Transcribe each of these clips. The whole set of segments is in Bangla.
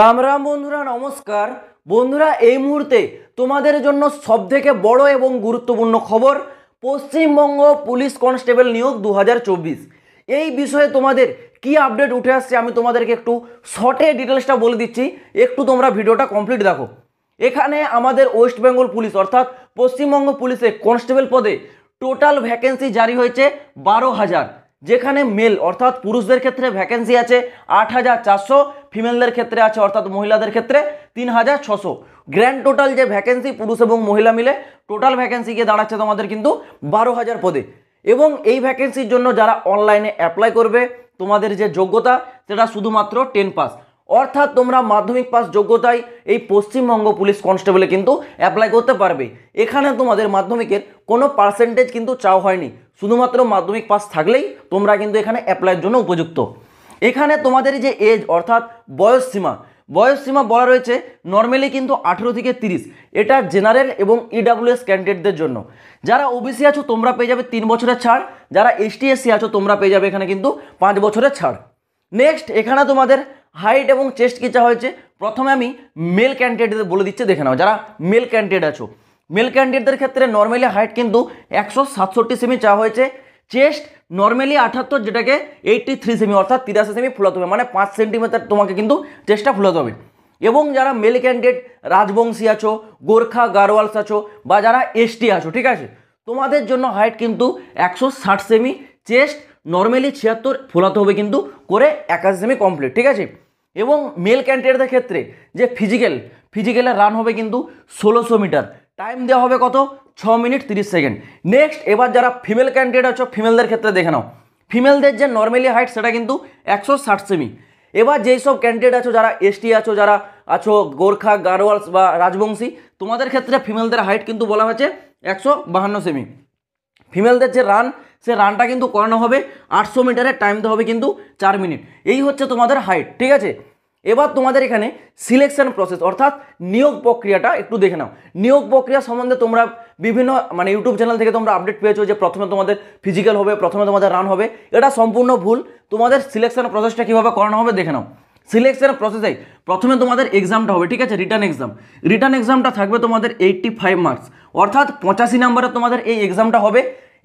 রাম রাম বন্ধুরা নমস্কার বন্ধুরা এই মুহূর্তে তোমাদের জন্য সবথেকে বড় এবং গুরুত্বপূর্ণ খবর পশ্চিমবঙ্গ পুলিশ কনস্টেবল নিয়োগ দু এই বিষয়ে তোমাদের কি আপডেট উঠে আসছে আমি তোমাদেরকে একটু শর্টে ডিটেলসটা বলে দিচ্ছি একটু তোমরা ভিডিওটা কমপ্লিট দেখো এখানে আমাদের ওয়েস্ট বেঙ্গল পুলিশ অর্থাৎ পশ্চিমবঙ্গ পুলিশে কনস্টেবল পদে টোটাল ভ্যাকেন্সি জারি হয়েছে বারো হাজার যেখানে মেল অর্থাৎ পুরুষদের ক্ষেত্রে ভ্যাকেন্সি আছে আট হাজার চারশো ফিমেলদের ক্ষেত্রে আছে অর্থাৎ মহিলাদের ক্ষেত্রে তিন হাজার ছশো গ্র্যান্ড টোটাল যে ভ্যাকেন্সি পুরুষ এবং মহিলা মিলে টোটাল ভ্যাকেন্সি গিয়ে দাঁড়াচ্ছে তোমাদের কিন্তু বারো হাজার পদে এবং এই ভ্যাকেন্সির জন্য যারা অনলাইনে অ্যাপ্লাই করবে তোমাদের যে যোগ্যতা সেটা শুধুমাত্র টেন পাস অর্থাৎ তোমরা মাধ্যমিক পাস যোগ্যতায় এই পশ্চিমবঙ্গ পুলিশ কনস্টেবলে কিন্তু অ্যাপ্লাই করতে পারবে এখানে তোমাদের মাধ্যমিকের কোনো পার্সেন্টেজ কিন্তু চাও হয়নি শুধুমাত্র মাধ্যমিক পাস থাকলেই তোমরা কিন্তু এখানে অ্যাপ্লাইয়ের জন্য উপযুক্ত এখানে তোমাদের যে এজ অর্থাৎ বয়স সীমা বয়স সীমা বলা রয়েছে নর্মালি কিন্তু আঠেরো থেকে তিরিশ এটা জেনারেল এবং ইডাব্লিউএস ক্যান্ডিডেটদের জন্য যারা ওবিসি আছো তোমরা পেয়ে যাবে তিন বছরের ছাড় যারা এসটিএসসি আছো তোমরা পেয়ে যাবে এখানে কিন্তু পাঁচ বছরের ছাড় নেক্সট এখানে তোমাদের হাইট এবং চেস্ট কী চাওয়া হয়েছে প্রথমে আমি মেল ক্যান্ডিডেটদের বলে দিচ্ছি দেখে নাও যারা মেল ক্যান্ডিডেট আছো মেল ক্যান্ডিডেটদের ক্ষেত্রে নর্মালি হাইট কিন্তু একশো সাতষট্টি সেমি চাওয়া হয়েছে চেস্ট নর্মালি আঠাত্তর যেটাকে এইটটি থ্রি সেমি অর্থাৎ তিরাশি সেমি ফুলাতে হবে মানে পাঁচ সেন্টিমিটার তোমাকে কিন্তু চেষ্টা ফুলাতে হবে এবং যারা মেল ক্যান্ডিডেট রাজবংশী আছো গোর্খা গারোয়ালস আছো বা যারা এসটি আছো ঠিক আছে তোমাদের জন্য হাইট কিন্তু একশো ষাট সেমি চেস্ট নর্মালি ছিয়াত্তর ফোলাতে হবে কিন্তু করে একাশি সেমি কমপ্লিট ঠিক আছে এবং মেল ক্যান্ডিডেটদের ক্ষেত্রে যে ফিজিক্যাল ফিজিক্যালের রান হবে কিন্তু ষোলোশো মিটার টাইম দেওয়া হবে কত ছ মিনিট তিরিশ সেকেন্ড নেক্সট এবার যারা ফিমেল ক্যান্ডিডেট আছো ফিমেলদের ক্ষেত্রে দেখে নাও ফিমেলদের যে নর্মালি হাইট সেটা কিন্তু একশো ষাট সেমি এবার যেই সব ক্যান্ডিডেট আছো যারা এসটি আছো যারা আছো গোর্খা গারোয়ালস বা রাজবংশী তোমাদের ক্ষেত্রে ফিমেলদের হাইট কিন্তু বলা হয়েছে একশো বাহান্ন সেমি ফিমেলদের যে রান সে রানটা কিন্তু করানো হবে আটশো মিটারের টাইম দেওয়া হবে কিন্তু চার মিনিট এই হচ্ছে তোমাদের হাইট ঠিক আছে এবার তোমাদের এখানে সিলেকশন প্রসেস অর্থাৎ নিয়োগ প্রক্রিয়াটা একটু দেখে নাও নিয়োগ প্রক্রিয়া সম্বন্ধে তোমরা বিভিন্ন মানে ইউটিউব চ্যানেল থেকে তোমরা আপডেট পেয়েছো যে প্রথমে তোমাদের ফিজিক্যাল হবে প্রথমে তোমাদের রান হবে এটা সম্পূর্ণ ভুল তোমাদের সিলেকশন প্রসেসটা কীভাবে করানো হবে দেখে নাও সিলেকশন প্রসেসে প্রথমে তোমাদের এক্সামটা হবে ঠিক আছে রিটার্ন এক্সাম রিটার্ন এক্সামটা থাকবে তোমাদের এইট্টি ফাইভ মার্কস অর্থাৎ পঁচাশি নাম্বারে তোমাদের এই এক্সামটা হবে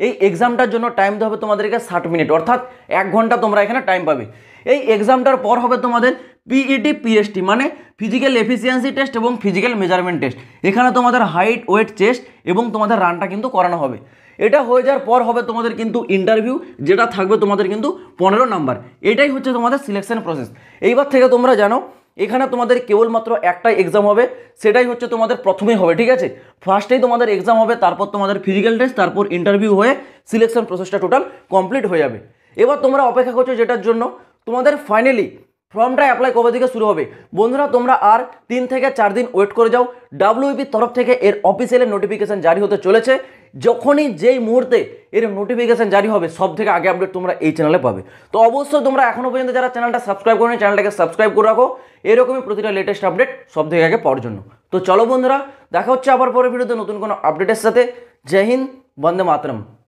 এই এক্সামটার জন্য টাইম দেওয়া হবে তোমাদেরকে ষাট মিনিট অর্থাৎ এক ঘন্টা তোমরা এখানে টাইম পাবে এই এক্সামটার পর হবে তোমাদের পিইটি পিএসটি e মানে ফিজিক্যাল এফিসিয়েন্সি টেস্ট এবং ফিজিক্যাল মেজারমেন্ট টেস্ট এখানে তোমাদের হাইট ওয়েট চেস্ট এবং তোমাদের রানটা কিন্তু করানো হবে এটা হয়ে যাওয়ার পর হবে তোমাদের কিন্তু ইন্টারভিউ যেটা থাকবে তোমাদের কিন্তু পনেরো নাম্বার এটাই হচ্ছে তোমাদের সিলেকশন প্রসেস এইবার থেকে তোমরা জানো এখানে তোমাদের কেবলমাত্র একটাই এক্সাম হবে সেটাই হচ্ছে তোমাদের প্রথমেই হবে ঠিক আছে ফার্স্টেই তোমাদের এক্সাম হবে তারপর তোমাদের ফিজিক্যাল টেস্ট তারপর ইন্টারভিউ হয়ে সিলেকশন প্রসেসটা টোটাল কমপ্লিট হয়ে যাবে এবার তোমরা অপেক্ষা করছো যেটার জন্য তোমাদের ফাইনালি ফর্মটা অ্যাপ্লাই কবে থেকে শুরু হবে বন্ধুরা তোমরা আর তিন থেকে চার দিন ওয়েট করে যাও ডাব্লিউবির e তরফ থেকে এর অফিসিয়ালি নোটিফিকেশান জারি হতে চলেছে যখনই যেই মুহূর্তে এর নোটিফিকেশান জারি হবে সব থেকে আগে আপডেট তোমরা এই চ্যানেলে পাবে তো অবশ্যই তোমরা এখনও পর্যন্ত যারা চ্যানেলটা সাবস্ক্রাইব নি চ্যানেলটাকে সাবস্ক্রাইব করে রাখো এরকমই প্রতিটা লেটেস্ট আপডেট সব থেকে আগে পাওয়ার জন্য তো চলো বন্ধুরা দেখা হচ্ছে আবার পরের ভিডিওতে নতুন কোনো আপডেটের সাথে জয় হিন্দ বন্দে মাতরম